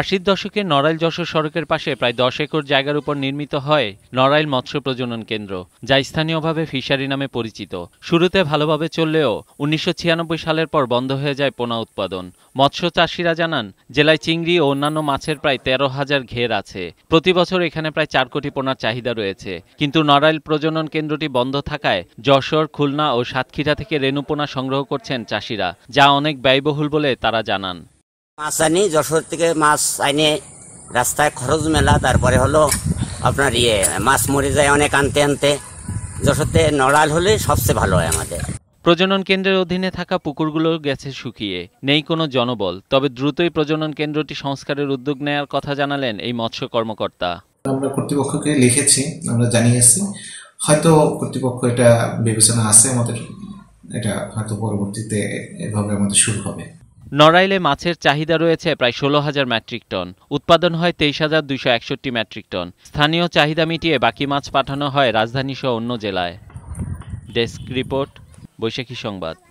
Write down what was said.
আশির দশকে নড়াইল যশোর সড়কের পাশে প্রায় দশ একর জায়গার উপর নির্মিত হয় নড়াইল মৎস্য প্রজনন কেন্দ্র যা স্থানীয়ভাবে ফিশারি নামে পরিচিত শুরুতে ভালোভাবে চললেও উনিশশো সালের পর বন্ধ হয়ে যায় পোনা উৎপাদন মৎস্য চাষিরা জানান জেলায় চিংড়ি ও অন্যান্য মাছের প্রায় তেরো হাজার ঘের আছে প্রতি বছর এখানে প্রায় চার কোটি পোনার চাহিদা রয়েছে কিন্তু নড়াইল প্রজনন কেন্দ্রটি বন্ধ থাকায় যশোর খুলনা ও সাতক্ষীরা থেকে রেণুপোনা সংগ্রহ করছেন চাষিরা যা অনেক ব্যয়বহুল বলে তারা জানান মাছ আনি যশোর থেকে মাছ আইনে রাস্তায় খরচ মেলা তারপরে হলো আপনার ইয়ে মাছ মরে যায় অনেক আনতে আনতে যশোরতে নড়াল হলে সবচেয়ে ভালো হয় আমাদের প্রজনন কেন্দ্রের অধীনে থাকা পুকুরগুলো গেছে শুকিয়ে নেই কোনো জনবল তবে দ্রুতই প্রজনন কেন্দ্রটি সংস্কারের উদ্যোগ নেয়ার কথা জানালেন এই মৎস্য কর্মকর্তা আমরা কর্তৃপক্ষকে লিখেছি আমরা জানিয়েছি হয়তো কর্তৃপক্ষ এটা বিবেচনা আছে আমাদের এটা হয়তো পরবর্তীতে এভাবে আমাদের শুরু হবে নড়াইলে মাছের চাহিদা রয়েছে প্রায় ষোলো হাজার মেট্রিক টন উৎপাদন হয় তেইশ হাজার দুইশো একষট্টি মেট্রিক টন স্থানীয় চাহিদা মিটিয়ে বাকি মাছ পাঠানো হয় রাজধানীসহ অন্য জেলায় ডেস্ক রিপোর্ট বৈশাখী সংবাদ